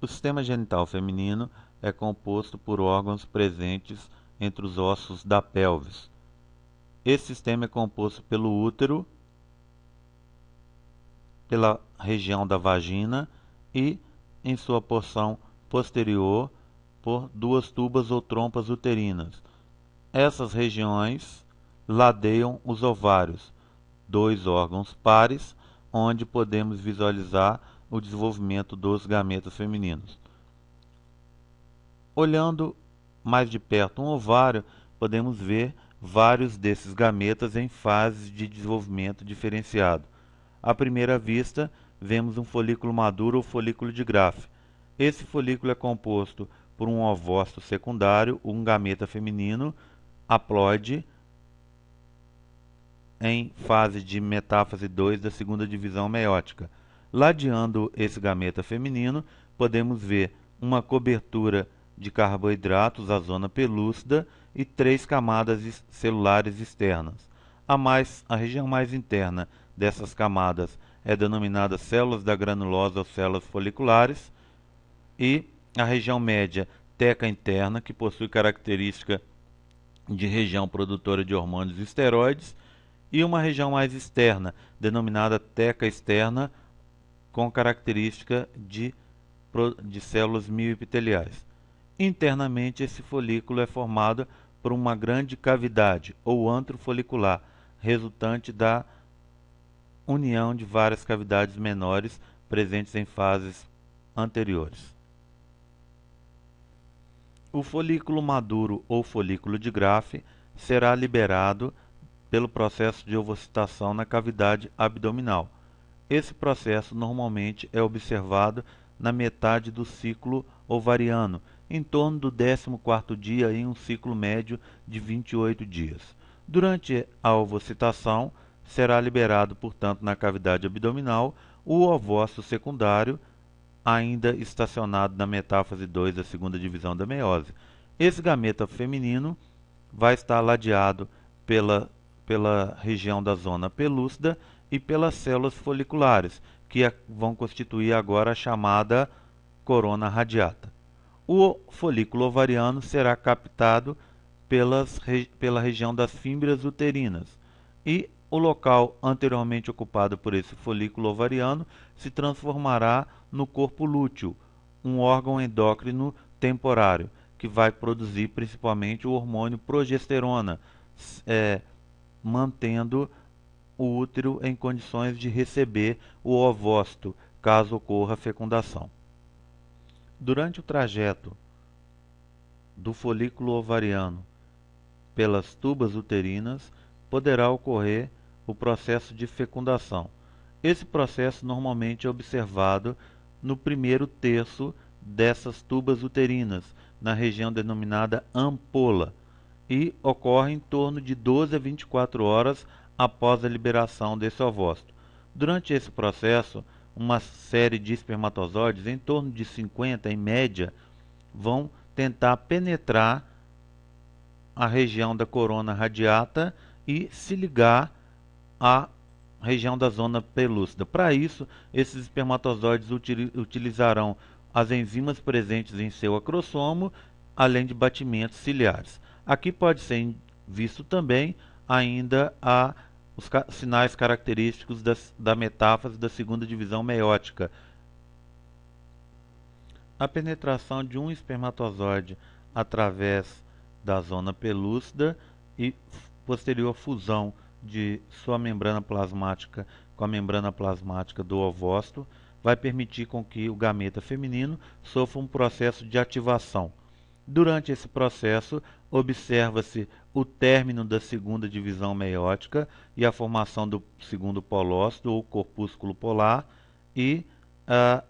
O sistema genital feminino é composto por órgãos presentes entre os ossos da pelvis. Esse sistema é composto pelo útero, pela região da vagina e, em sua porção posterior, duas tubas ou trompas uterinas. Essas regiões ladeiam os ovários, dois órgãos pares, onde podemos visualizar o desenvolvimento dos gametas femininos. Olhando mais de perto um ovário, podemos ver vários desses gametas em fases de desenvolvimento diferenciado. À primeira vista, vemos um folículo maduro ou folículo de Graaf. Esse folículo é composto por um ovócito secundário, um gameta feminino, aploide, em fase de metáfase 2 da segunda divisão meiótica. Ladeando esse gameta feminino, podemos ver uma cobertura de carboidratos à zona pelúcida e três camadas celulares externas. A, mais, a região mais interna dessas camadas é denominada células da granulosa ou células foliculares e a região média teca interna, que possui característica de região produtora de hormônios esteroides, e uma região mais externa, denominada teca externa, com característica de, de células mioepiteliais. Internamente, esse folículo é formado por uma grande cavidade ou antro folicular, resultante da união de várias cavidades menores presentes em fases anteriores. O folículo maduro ou folículo de Graff será liberado pelo processo de ovocitação na cavidade abdominal. Esse processo normalmente é observado na metade do ciclo ovariano, em torno do 14º dia em um ciclo médio de 28 dias. Durante a ovocitação, será liberado, portanto, na cavidade abdominal o ovócito secundário ainda estacionado na metáfase 2 da segunda divisão da meiose. Esse gameta feminino vai estar ladeado pela, pela região da zona pelúcida e pelas células foliculares, que vão constituir agora a chamada corona radiata. O folículo ovariano será captado pelas, pela região das fímbrias uterinas e o local anteriormente ocupado por esse folículo ovariano se transformará no corpo lúteo, um órgão endócrino temporário, que vai produzir principalmente o hormônio progesterona, é, mantendo o útero em condições de receber o ovócito, caso ocorra a fecundação. Durante o trajeto do folículo ovariano pelas tubas uterinas, poderá ocorrer o processo de fecundação. Esse processo normalmente é observado no primeiro terço dessas tubas uterinas, na região denominada ampola, e ocorre em torno de 12 a 24 horas após a liberação desse ovócito. Durante esse processo, uma série de espermatozoides, em torno de 50 em média, vão tentar penetrar a região da corona radiata e se ligar à região da zona pelúcida. Para isso, esses espermatozoides utilizarão as enzimas presentes em seu acrossomo, além de batimentos ciliares. Aqui pode ser visto também ainda a, os ca sinais característicos das, da metáfase da segunda divisão meiótica. A penetração de um espermatozoide através da zona pelúcida e posterior fusão de sua membrana plasmática com a membrana plasmática do ovócito vai permitir com que o gameta feminino sofra um processo de ativação. Durante esse processo, observa-se o término da segunda divisão meiótica e a formação do segundo polócito ou corpúsculo polar e, ah,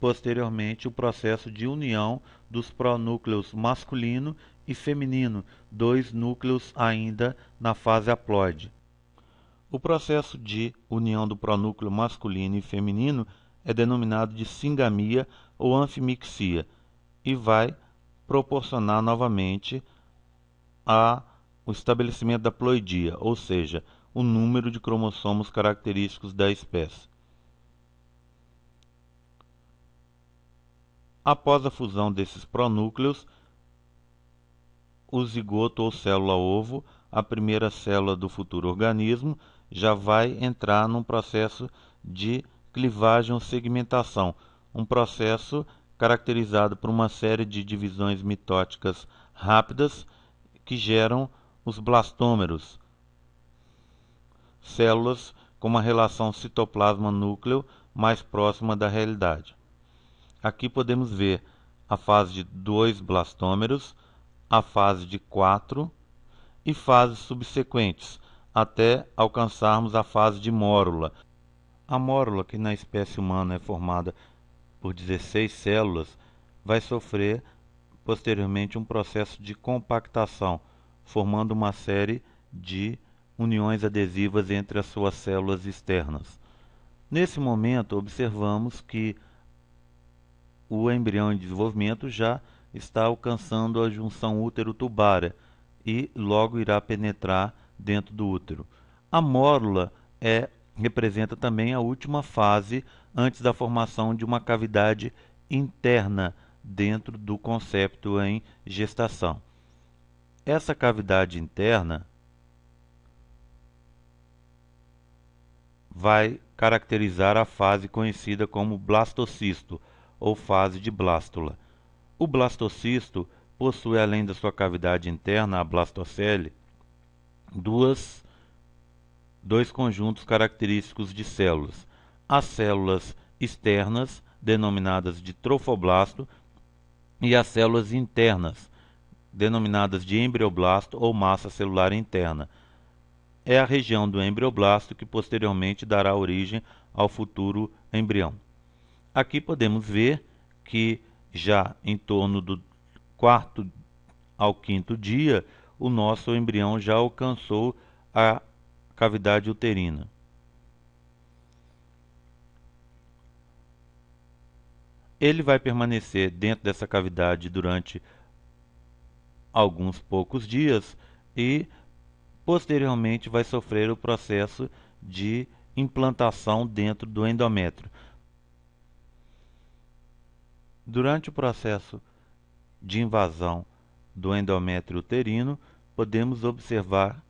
posteriormente, o processo de união dos pronúcleos masculino e feminino, dois núcleos ainda na fase haploide. O processo de união do pronúcleo masculino e feminino é denominado de singamia ou anfimixia e vai proporcionar novamente a, o estabelecimento da ploidia, ou seja, o número de cromossomos característicos da espécie. Após a fusão desses pronúcleos, o zigoto ou célula-ovo, a primeira célula do futuro organismo, já vai entrar num processo de clivagem ou segmentação, um processo caracterizado por uma série de divisões mitóticas rápidas que geram os blastômeros, células com uma relação citoplasma-núcleo mais próxima da realidade. Aqui podemos ver a fase de dois blastômeros, a fase de quatro e fases subsequentes, até alcançarmos a fase de mórula. A mórula, que na espécie humana é formada por 16 células, vai sofrer posteriormente um processo de compactação, formando uma série de uniões adesivas entre as suas células externas. Nesse momento, observamos que o embrião em desenvolvimento já está alcançando a junção útero-tubária e logo irá penetrar dentro do útero. A mórula é, representa também a última fase antes da formação de uma cavidade interna dentro do concepto em gestação. Essa cavidade interna vai caracterizar a fase conhecida como blastocisto ou fase de blástula. O blastocisto possui, além da sua cavidade interna, a blastocele, duas, dois conjuntos característicos de células. As células externas, denominadas de trofoblasto, e as células internas, denominadas de embrioblasto ou massa celular interna. É a região do embrioblasto que posteriormente dará origem ao futuro embrião. Aqui podemos ver que já em torno do quarto ao quinto dia o nosso embrião já alcançou a cavidade uterina. Ele vai permanecer dentro dessa cavidade durante alguns poucos dias e posteriormente vai sofrer o processo de implantação dentro do endométrio. Durante o processo de invasão do endométrio uterino, podemos observar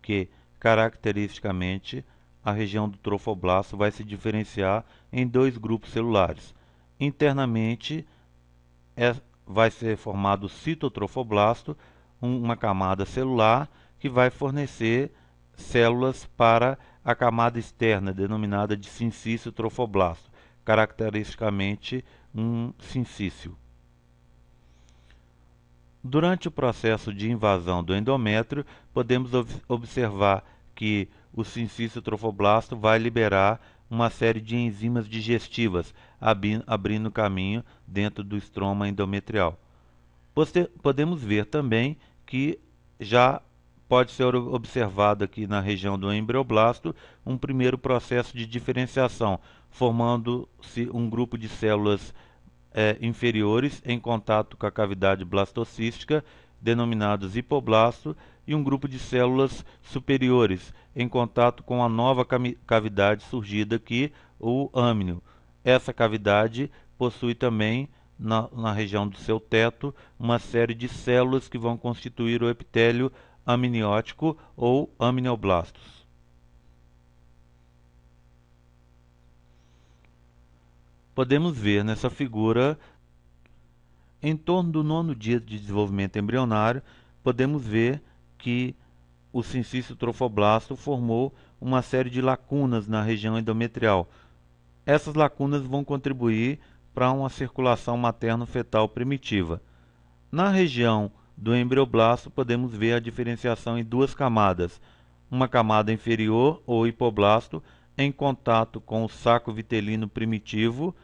que, caracteristicamente, a região do trofoblasto vai se diferenciar em dois grupos celulares. Internamente, é, vai ser formado o citotrofoblasto, um, uma camada celular que vai fornecer células para a camada externa, denominada de sincício trofoblasto, caracteristicamente um sincício. Durante o processo de invasão do endométrio, podemos ob observar que o sincício trofoblasto vai liberar uma série de enzimas digestivas, abrindo caminho dentro do estroma endometrial. Poster podemos ver também que já pode ser observado aqui na região do embrioblasto um primeiro processo de diferenciação, formando-se um grupo de células é, inferiores em contato com a cavidade blastocística, denominados hipoblasto, e um grupo de células superiores em contato com a nova cavidade surgida aqui, o âmnio. Essa cavidade possui também na, na, região do seu teto uma série de células que vão constituir o epitélio amniótico ou amnioblastos. podemos ver nessa figura, em torno do nono dia de desenvolvimento embrionário, podemos ver que o sincício trofoblasto formou uma série de lacunas na região endometrial. Essas lacunas vão contribuir para uma circulação materno-fetal primitiva. Na região do embrioblasto, podemos ver a diferenciação em duas camadas, uma camada inferior ou hipoblasto em contato com o saco vitelino primitivo,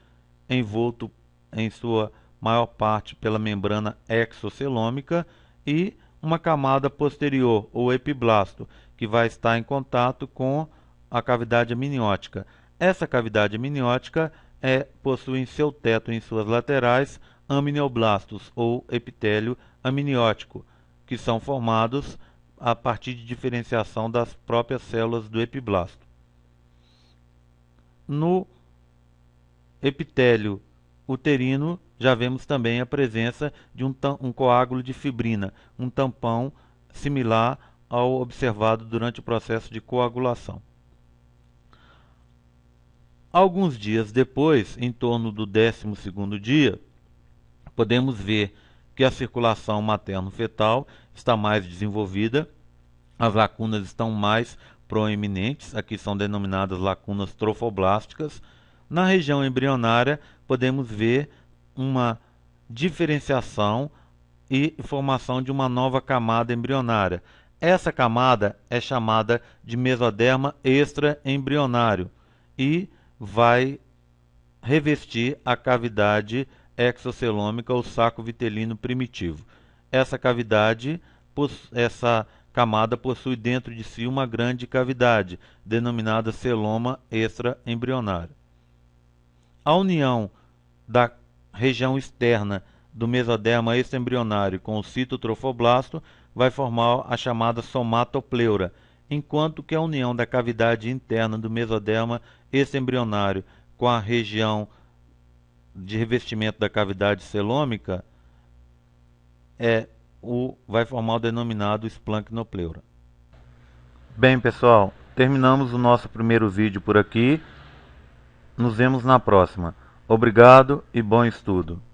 envolto em sua maior parte pela membrana exocelômica, e uma camada posterior, ou epiblasto, que vai estar em contato com a cavidade amniótica. Essa cavidade amniótica é, possui em seu teto e em suas laterais amnioblastos, ou epitélio amniótico, que são formados a partir de diferenciação das próprias células do epiblasto. No epitélio uterino, já vemos também a presença de um, um coágulo de fibrina, um tampão similar ao observado durante o processo de coagulação. Alguns dias depois, em torno do 12 dia, podemos ver que a circulação materno-fetal está mais desenvolvida, as lacunas estão mais proeminentes, aqui são denominadas lacunas trofoblásticas. Na região embrionária, podemos ver uma diferenciação e formação de uma nova camada embrionária. Essa camada é chamada de mesoderma extraembrionário e vai revestir a cavidade exocelômica, o saco vitelino primitivo. Essa cavidade, essa camada possui dentro de si uma grande cavidade, denominada celoma extraembrionário. A união da região externa do mesoderma extraembrionário com o citotrofoblasto vai formar a chamada somatopleura, enquanto que a união da cavidade interna do mesoderma extraembrionário com a região de revestimento da cavidade celômica é o, vai formar o denominado esplancnopleura. Bem, pessoal, terminamos o nosso primeiro vídeo por aqui. Nos vemos na próxima. Obrigado e bom estudo.